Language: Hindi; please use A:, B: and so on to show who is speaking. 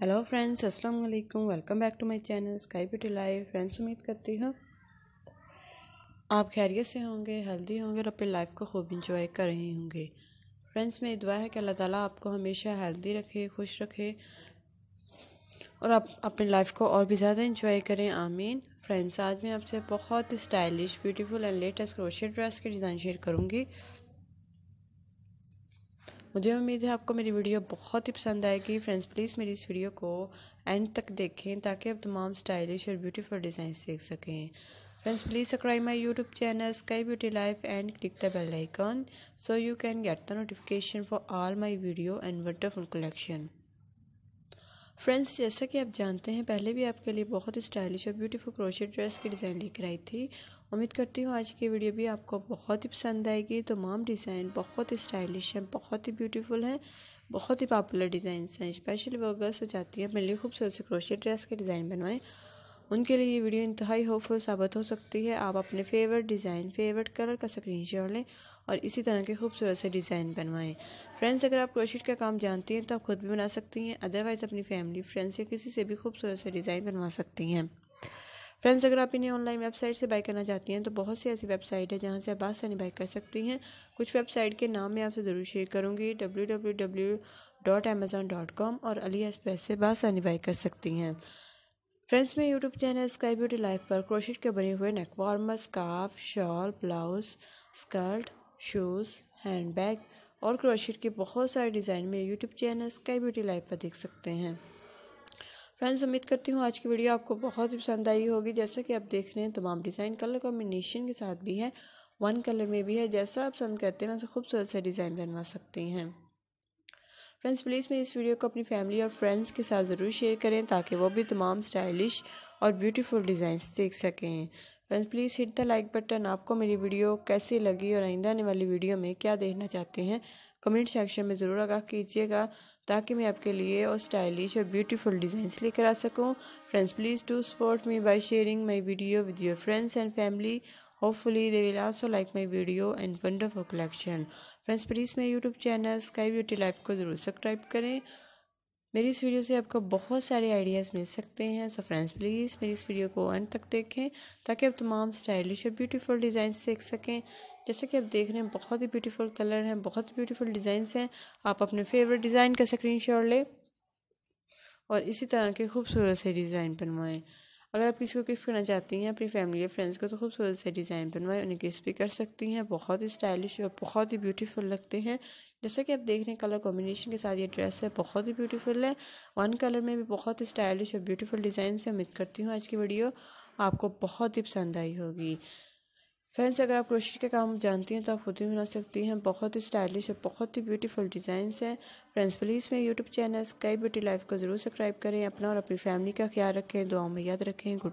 A: हेलो फ्रेंड्स अस्सलाम वालेकुम welcome back to my channel sky beauty live friends उम्मीद करती हूँ आप खैरियत से होंगे हेल्दी होंगे और अपनी लाइफ को खूब इंजॉय कर रहे होंगे फ्रेंड्स मेरी दुआ है कि अल्लाह ताला आपको हमेशा हेल्दी रखे खुश रखे और आप अपनी लाइफ को और भी ज़्यादा इंजॉय करें आमीन फ्रेंड्स आज मैं आपसे बहुत stylish beautiful and latest crochet dress के डिज़ाइन शेयर करूँगी मुझे उम्मीद है आपको मेरी वीडियो बहुत ही पसंद आएगी फ्रेंड्स प्लीज़ मेरी इस वीडियो को एंड तक देखें ताकि आप तमाम स्टाइलिश और ब्यूटीफुल डिज़ाइन देख सकें friends please subscribe my YouTube channel sky beauty life and click the bell icon so you can get the notification for all my video and wonderful collection friends जैसा कि आप जानते हैं पहले भी आपके लिए बहुत स्टाइलिश और ब्यूटीफुल क्रोशे ड्रेस की डिज़ाइन लेकर आई थी उम्मीद करती हूँ आज की वीडियो भी आपको बहुत ही पसंद आएगी तो माम डिज़ाइन बहुत ही स्टाइलिश है बहुत ही ब्यूटीफुल है बहुत ही पॉपुलर डिज़ाइन हैं स्पेशली वर्गर्स हो जाती है मेरे लिए खूबसूरत से क्रोशे ड्रेस के डिज़ाइन बनवाएं उनके लिए ये वीडियो इंतहाई होपफुल साबित हो सकती है आप अपने फेवरेट डिज़ाइन फेवरेट कलर का स्क्रीन लें और इसी तरह के खूबसूरत से डिज़ाइन बनवाएं फ्रेंड्स अगर आप क्रोशिट का काम जानती हैं तो आप खुद भी बना सकती हैं अदरवाइज़ अपनी फैमिली फ्रेंड्स या किसी से भी खूबसूरत से डिज़ाइन बनवा सकती हैं फ्रेंड्स अगर आप इन्हें ऑनलाइन वेबसाइट से बाई करना चाहती हैं तो बहुत सी ऐसी वेबसाइट है जहाँ से आप आसानी बाई कर सकती हैं कुछ वेबसाइट के नाम मैं आपसे ज़रूर शेयर करूँगी W W W dot Amazon dot com और अली एक्सप्रेस से बासानी बाई कर सकती हैं फ्रेंड्स मेरे YouTube channel sky beauty life पर क्रोशिट के बने हुए neck warmer scarf shawl blouse skirt shoes hand bag और क्रोशिट के बहुत सारे डिज़ाइन मेरे YouTube channel sky beauty life पर देख सकते हैं फ्रेंड्स उम्मीद करती हूँ आज की वीडियो आपको बहुत ही पसंद आई होगी जैसा कि आप देख रहे हैं तमाम डिज़ाइन कलर कॉम्बिनेशन के साथ भी है वन कलर में भी है जैसा आप पसंद करते हैं वैसे खूबसूरत सा डिज़ाइन बनवा सकती हैं फ्रेंड्स प्लीज़ मेरी इस वीडियो को अपनी फैमिली और फ्रेंड्स के साथ ज़रूर शेयर करें ताकि वो भी तमाम स्टाइलिश और ब्यूटीफुल डिज़ाइंस देख सकें friends please hit the like button आपको मेरी वीडियो कैसी लगी और आइंदा आने वाली वीडियो में क्या देखना चाहते हैं कमेंट सेक्शन में ज़रूर आगाह कीजिएगा ताकि मैं आपके लिए और स्टाइलिश और ब्यूटीफुल डिज़ाइंस लेकर आ सकूँ friends please do support me by sharing my video with your friends and family Hopefully, they will also like my video and wonderful collection. Friends please मेरे YouTube channel sky beauty life को ज़रूर सब्सक्राइब करें मेरी इस वीडियो से आपको बहुत सारे आइडियाज़ मिल सकते हैं सो फ्रेंड्स प्लीज़ मेरी इस वीडियो को अंत तक देखें ताकि आप तमाम स्टाइलिश और ब्यूटीफुल डिज़ाइन देख सकें जैसे कि आप देख रहे हैं बहुत ही ब्यूटीफुल कलर हैं बहुत ही ब्यूटीफुल डिज़ाइंस हैं आप अपने फेवरेट डिज़ाइन का स्क्रीन लें और इसी तरह के खूबसूरत से डिज़ाइन बनवाएँ अगर आप किसी को गिफ्ट करना चाहती हैं अपनी फैमिली या फ्रेंड्स को तो खूबसूरत से डिज़ाइन बनवाएं उन्हें गिफ्ट भी कर सकती हैं बहुत ही स्टाइलिश और बहुत ही ब्यूटीफुल लगते हैं जैसा कि आप देख रहे हैं कलर कॉम्बिनेशन के साथ ये ड्रेस है बहुत ही ब्यूटीफुल है वन कलर में भी बहुत ही स्टाइलिश और ब्यूटीफुल डिज़ाइन से उम्मीद करती हूँ आज की वीडियो आपको बहुत ही पसंद आई होगी फ्रेंड्स अगर आप क्रोशी के काम जानती हैं तो आप खुद भी बना सकती हैं बहुत ही स्टाइलिश और बहुत ही ब्यूटीफुल डिज़ाइन हैं फ्रेंड्स प्लीज़ मेरे YouTube channel sky beauty life को ज़रूर सब्सक्राइब करें अपना और अपनी फैमिली का ख्याल रखें दुआ में याद रखें गुड